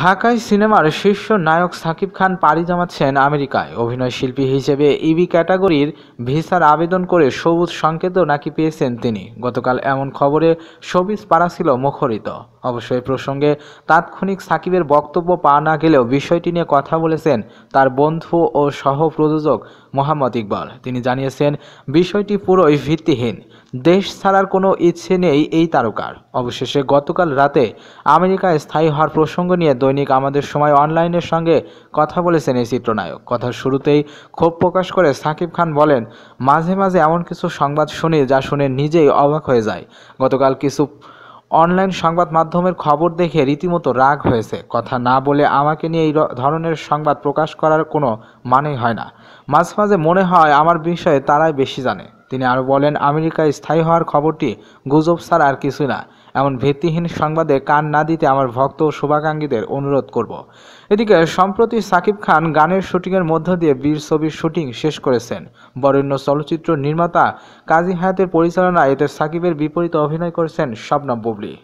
ঢাকায় সিনেমার শীর্ষ নায়ক সাকিব খান পাড়ি জমাচ্ছেন আমেরিকায় অভিনয় শিল্পী হিসেবে ইবি ক্যাটাগরির ভিসার আবেদন করে সবুজ সংকেতও নাকি পেয়েছেন তিনি গতকাল এমন খবরে সবিজ পাড়া ছিল মুখরিত অবশ্যই প্রসঙ্গে তাৎক্ষণিক সাকিবের বক্তব্য পাওয়া না গেলেও বিষয়টি নিয়ে কথা বলেছেন তার বন্ধু ও সহ প্রযোজক মোহাম্মদ ইকবাল তিনি জানিয়েছেন বিষয়টি পুরোই ভিত্তিহীন দেশ ছাড়ার কোনো ইচ্ছে নেই এই তারকার অবশেষে গতকাল রাতে আমেরিকায় স্থায়ী হওয়ার প্রসঙ্গ নিয়ে দৈনিক আমাদের সময় অনলাইনের সঙ্গে কথা বলেছেন এই চিত্রনায়ক কথার শুরুতেই ক্ষোভ প্রকাশ করে সাকিব খান বলেন মাঝে মাঝে এমন কিছু সংবাদ শুনি যা শুনে নিজেই অবাক হয়ে যায় গতকাল কিছু অনলাইন সংবাদ মাধ্যমের খবর দেখে রীতিমতো রাগ হয়েছে কথা না বলে আমাকে নিয়ে এই ধরনের সংবাদ প্রকাশ করার কোনো মানেই হয় না মাঝে মাঝে মনে হয় আমার বিষয়ে তারাই বেশি জানে তিনি আরও বলেন আমেরিকায় স্থায়ী হওয়ার খবরটি গুজব সার আর কিছু না এমন ভিত্তিহীন সংবাদে কান না দিতে আমার ভক্ত ও শুভাকাঙ্ক্ষীদের অনুরোধ করব এদিকে সম্প্রতি সাকিব খান গানের শুটিংয়ের মধ্য দিয়ে বীর ছবির শুটিং শেষ করেছেন বরেণ্য চলচ্চিত্র নির্মাতা কাজী হায়াতের পরিচালনায় এতে সাকিবের বিপরীতে অভিনয় করেছেন শবনম বুবলি